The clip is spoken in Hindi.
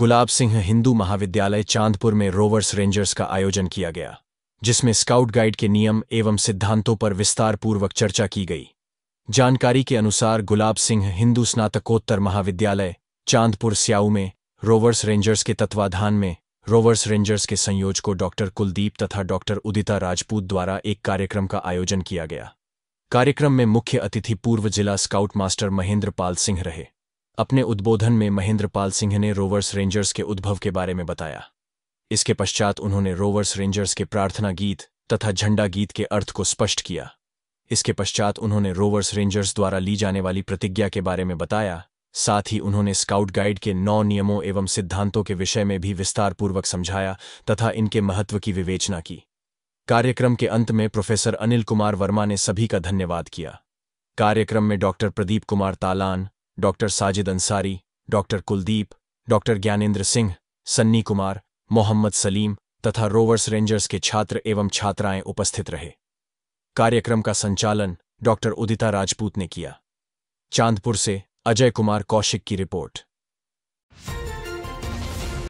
गुलाब सिंह हिंदू महाविद्यालय चांदपुर में रोवर्स रेंजर्स का आयोजन किया गया जिसमें स्काउट गाइड के नियम एवं सिद्धांतों पर विस्तारपूर्वक चर्चा की गई जानकारी के अनुसार गुलाब सिंह हिंदू स्नातकोत्तर महाविद्यालय चांदपुर स्याऊ में रोवर्स रेंजर्स के तत्वाधान में रोवर्स रेंजर्स के संयोजकों डॉक्टर कुलदीप तथा डॉक्टर उदिता राजपूत द्वारा एक कार्यक्रम का आयोजन किया गया कार्यक्रम में मुख्य अतिथि पूर्व जिला स्काउट मास्टर महेंद्र पाल सिंह रहे अपने उद्बोधन में महेंद्रपाल सिंह ने रोवर्स रेंजर्स के उद्भव के बारे में बताया इसके पश्चात उन्होंने रोवर्स रेंजर्स के प्रार्थना गीत तथा झंडा गीत के अर्थ को स्पष्ट किया इसके पश्चात उन्होंने रोवर्स रेंजर्स द्वारा ली जाने वाली प्रतिज्ञा के बारे में बताया साथ ही उन्होंने स्काउट गाइड के नौ नियमों एवं सिद्धांतों के विषय में भी विस्तारपूर्वक समझाया तथा इनके महत्व की विवेचना की कार्यक्रम के अंत में प्रोफेसर अनिल कुमार वर्मा ने सभी का धन्यवाद किया कार्यक्रम में doctor Pradeep Kumar Talan doctor Sajid Ansari doctor Kuldeep doctor Gyanendra Singh Sunny Kumar Mohammad Salim तथा रोवर्स रेंजर्स के छात्र एवं छात्राएं उपस्थित रहे कार्यक्रम का संचालन डॉक्टर उदिता राजपूत ने किया चांदपुर से अजय कुमार कौशिक की रिपोर्ट